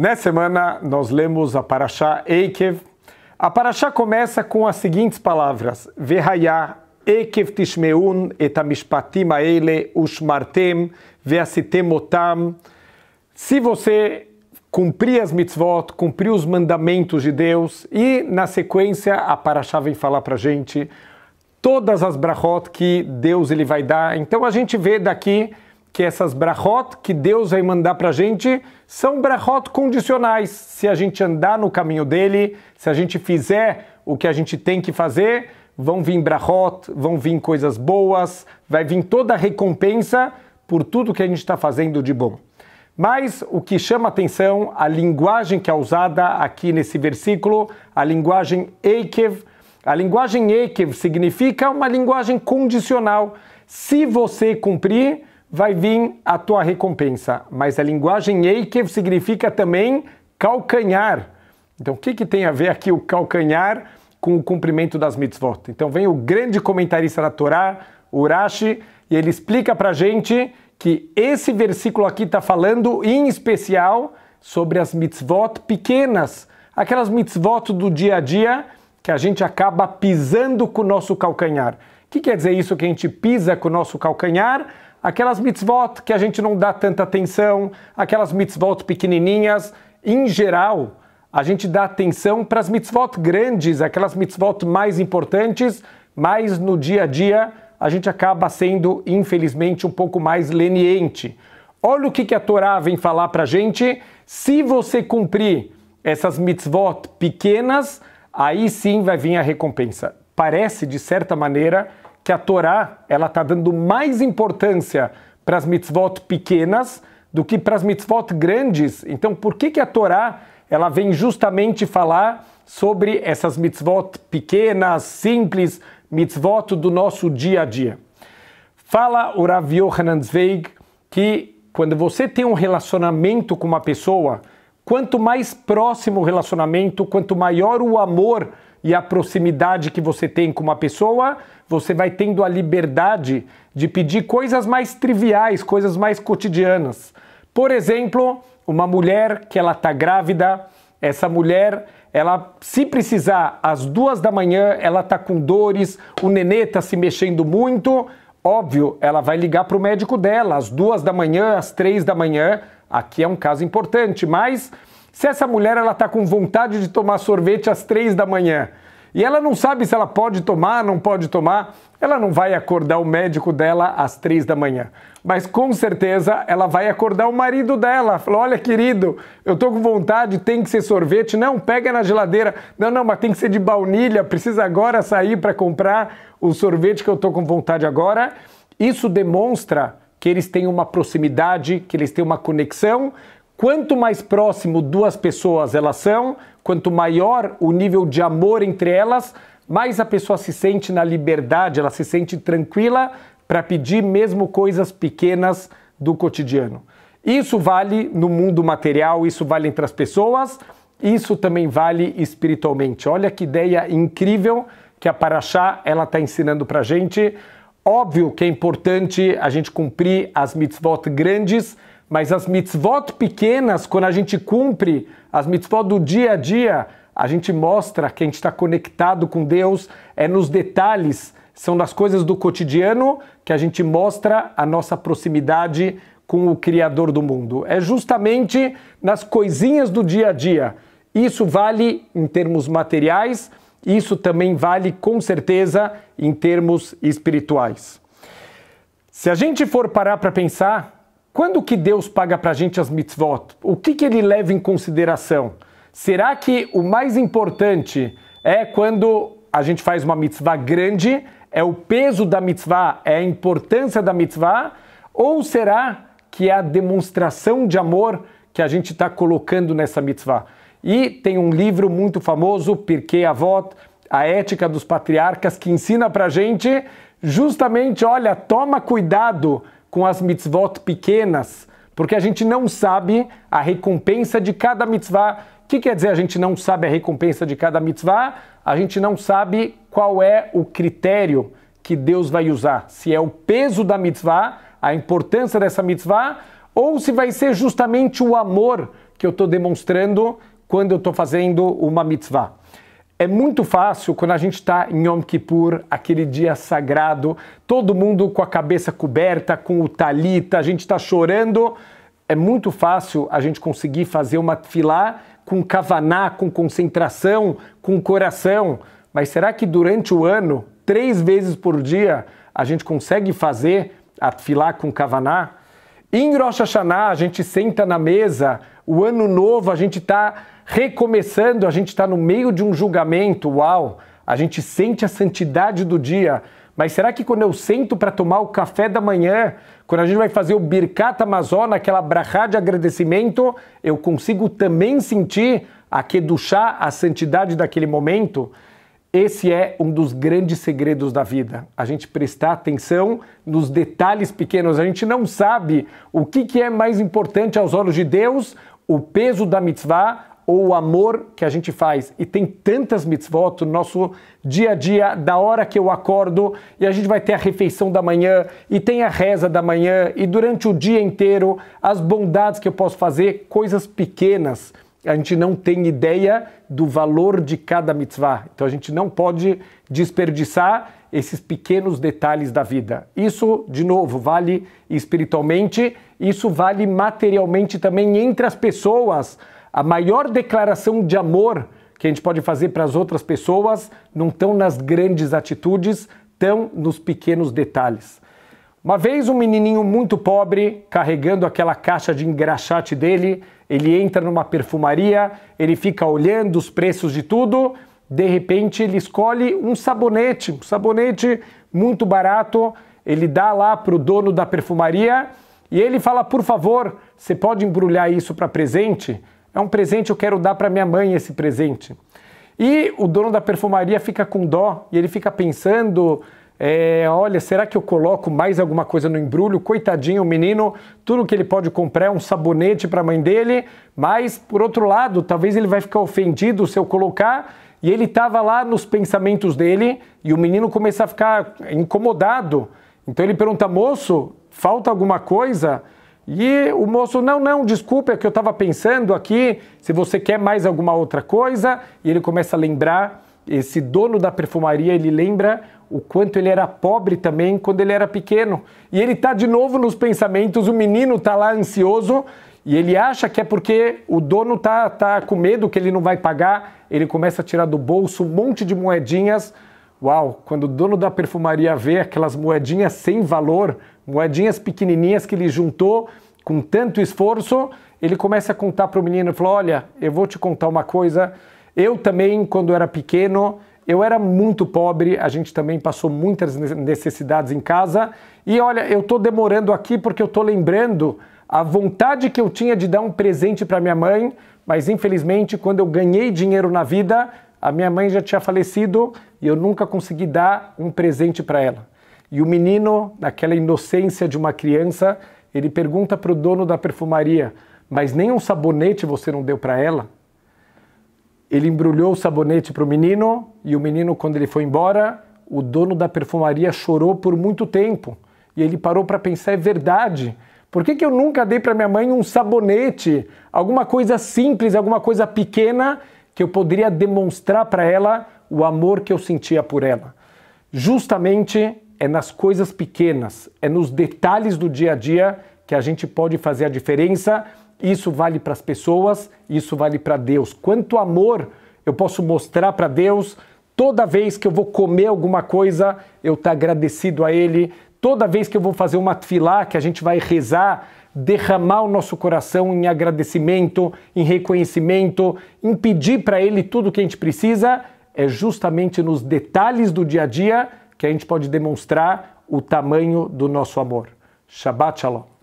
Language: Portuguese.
Nessa semana nós lemos a Parashá Eikev. A Parashá começa com as seguintes palavras: Vehayá Ekev tishmeun et amishpatim aele ushmartem veasitem Se você cumprir as mitzvot, cumprir os mandamentos de Deus e na sequência a Parashá vem falar para gente todas as brachot que Deus ele vai dar. Então a gente vê daqui que essas brachot que Deus vai mandar para a gente são brachot condicionais. Se a gente andar no caminho dele, se a gente fizer o que a gente tem que fazer, vão vir brachot, vão vir coisas boas, vai vir toda a recompensa por tudo que a gente está fazendo de bom. Mas o que chama atenção, a linguagem que é usada aqui nesse versículo, a linguagem Eikev. A linguagem Eikev significa uma linguagem condicional. Se você cumprir, vai vir a tua recompensa. Mas a linguagem Eikev significa também calcanhar. Então, o que, que tem a ver aqui o calcanhar com o cumprimento das mitzvot? Então, vem o grande comentarista da Torá, Urashi, e ele explica para gente que esse versículo aqui está falando, em especial, sobre as mitzvot pequenas, aquelas mitzvot do dia a dia que a gente acaba pisando com o nosso calcanhar. O que quer dizer isso que a gente pisa com o nosso calcanhar? Aquelas mitzvot que a gente não dá tanta atenção, aquelas mitzvot pequenininhas, em geral, a gente dá atenção para as mitzvot grandes, aquelas mitzvot mais importantes, mas no dia a dia a gente acaba sendo, infelizmente, um pouco mais leniente. Olha o que, que a Torá vem falar para a gente. Se você cumprir essas mitzvot pequenas, aí sim vai vir a recompensa. Parece, de certa maneira, que a Torá ela está dando mais importância para as mitzvot pequenas do que para as mitzvot grandes. Então, por que, que a Torá ela vem justamente falar sobre essas mitzvot pequenas, simples, mitzvot do nosso dia a dia? Fala o Rav Yohanan Zweig que quando você tem um relacionamento com uma pessoa, quanto mais próximo o relacionamento, quanto maior o amor e a proximidade que você tem com uma pessoa, você vai tendo a liberdade de pedir coisas mais triviais, coisas mais cotidianas. Por exemplo, uma mulher que ela está grávida, essa mulher, ela se precisar às duas da manhã, ela está com dores, o nenê está se mexendo muito, óbvio, ela vai ligar para o médico dela às duas da manhã, às três da manhã. Aqui é um caso importante, mas se essa mulher ela está com vontade de tomar sorvete às três da manhã e ela não sabe se ela pode tomar, não pode tomar, ela não vai acordar o médico dela às três da manhã. Mas com certeza ela vai acordar o marido dela. Falou: olha, querido, eu tô com vontade, tem que ser sorvete. Não, pega na geladeira. Não, não, mas tem que ser de baunilha, precisa agora sair para comprar o sorvete que eu tô com vontade agora. Isso demonstra que eles têm uma proximidade, que eles têm uma conexão Quanto mais próximo duas pessoas elas são, quanto maior o nível de amor entre elas, mais a pessoa se sente na liberdade, ela se sente tranquila para pedir mesmo coisas pequenas do cotidiano. Isso vale no mundo material, isso vale entre as pessoas, isso também vale espiritualmente. Olha que ideia incrível que a Paraxá ela está ensinando para gente. Óbvio que é importante a gente cumprir as mitzvot grandes, mas as mitzvot pequenas, quando a gente cumpre as mitzvot do dia a dia, a gente mostra que a gente está conectado com Deus, é nos detalhes, são nas coisas do cotidiano que a gente mostra a nossa proximidade com o Criador do mundo. É justamente nas coisinhas do dia a dia. Isso vale em termos materiais, isso também vale com certeza em termos espirituais. Se a gente for parar para pensar, quando que Deus paga para a gente as mitzvot? O que, que ele leva em consideração? Será que o mais importante é quando a gente faz uma mitzvah grande, é o peso da mitzvah, é a importância da mitzvah? Ou será que é a demonstração de amor que a gente está colocando nessa mitzvah? E tem um livro muito famoso, Pirkei Avot, A Ética dos Patriarcas, que ensina para gente justamente, olha, toma cuidado com as mitzvot pequenas, porque a gente não sabe a recompensa de cada mitzvah. O que quer dizer a gente não sabe a recompensa de cada mitzvah? A gente não sabe qual é o critério que Deus vai usar. Se é o peso da mitzvah, a importância dessa mitzvah, ou se vai ser justamente o amor que eu estou demonstrando quando eu estou fazendo uma mitzvah. É muito fácil quando a gente está em Yom Kippur, aquele dia sagrado, todo mundo com a cabeça coberta, com o talita, a gente está chorando. É muito fácil a gente conseguir fazer uma filá com kavaná, com concentração, com coração. Mas será que durante o ano, três vezes por dia, a gente consegue fazer a filá com kavaná? Em Rosh Hashanah, a gente senta na mesa, o ano novo, a gente está Recomeçando, a gente está no meio de um julgamento, uau! A gente sente a santidade do dia, mas será que quando eu sento para tomar o café da manhã, quando a gente vai fazer o Birkat Amazona, aquela brahá de agradecimento, eu consigo também sentir a chá, a santidade daquele momento? Esse é um dos grandes segredos da vida. A gente prestar atenção nos detalhes pequenos. A gente não sabe o que é mais importante aos olhos de Deus, o peso da mitzvah ou o amor que a gente faz e tem tantas mitzvot no nosso dia a dia, da hora que eu acordo e a gente vai ter a refeição da manhã e tem a reza da manhã e durante o dia inteiro as bondades que eu posso fazer, coisas pequenas. A gente não tem ideia do valor de cada mitzvah. Então a gente não pode desperdiçar esses pequenos detalhes da vida. Isso, de novo, vale espiritualmente, isso vale materialmente também entre as pessoas a maior declaração de amor que a gente pode fazer para as outras pessoas não estão nas grandes atitudes, estão nos pequenos detalhes. Uma vez um menininho muito pobre, carregando aquela caixa de engraxate dele, ele entra numa perfumaria, ele fica olhando os preços de tudo, de repente ele escolhe um sabonete, um sabonete muito barato, ele dá lá para o dono da perfumaria e ele fala: por favor, você pode embrulhar isso para presente? É um presente, eu quero dar para minha mãe esse presente. E o dono da perfumaria fica com dó e ele fica pensando: é, olha, será que eu coloco mais alguma coisa no embrulho? Coitadinho, o menino, tudo que ele pode comprar é um sabonete para a mãe dele, mas por outro lado, talvez ele vai ficar ofendido se eu colocar. E ele estava lá nos pensamentos dele e o menino começa a ficar incomodado. Então ele pergunta: moço, falta alguma coisa? E o moço, não, não, desculpa, é que eu estava pensando aqui, se você quer mais alguma outra coisa. E ele começa a lembrar, esse dono da perfumaria, ele lembra o quanto ele era pobre também quando ele era pequeno. E ele está de novo nos pensamentos, o menino está lá ansioso e ele acha que é porque o dono tá, tá com medo que ele não vai pagar. Ele começa a tirar do bolso um monte de moedinhas. Uau, quando o dono da perfumaria vê aquelas moedinhas sem valor, moedinhas pequenininhas que ele juntou com tanto esforço. Ele começa a contar para o menino, falou, olha, eu vou te contar uma coisa, eu também, quando era pequeno, eu era muito pobre, a gente também passou muitas necessidades em casa. E olha, eu estou demorando aqui porque eu estou lembrando a vontade que eu tinha de dar um presente para minha mãe, mas infelizmente, quando eu ganhei dinheiro na vida, a minha mãe já tinha falecido e eu nunca consegui dar um presente para ela. E o menino, naquela inocência de uma criança, ele pergunta para o dono da perfumaria: Mas nem um sabonete você não deu para ela? Ele embrulhou o sabonete para o menino, e o menino, quando ele foi embora, o dono da perfumaria chorou por muito tempo. E ele parou para pensar: é verdade. Por que, que eu nunca dei para minha mãe um sabonete? Alguma coisa simples, alguma coisa pequena que eu poderia demonstrar para ela o amor que eu sentia por ela. Justamente é nas coisas pequenas, é nos detalhes do dia a dia que a gente pode fazer a diferença. Isso vale para as pessoas, isso vale para Deus. Quanto amor eu posso mostrar para Deus toda vez que eu vou comer alguma coisa, eu estar tá agradecido a Ele. Toda vez que eu vou fazer uma fila, que a gente vai rezar, derramar o nosso coração em agradecimento, em reconhecimento, em pedir para Ele tudo o que a gente precisa, é justamente nos detalhes do dia a dia que a gente pode demonstrar o tamanho do nosso amor. Shabbat Shalom.